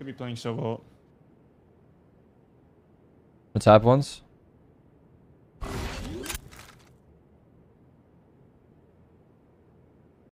Could be playing solo. The top ones?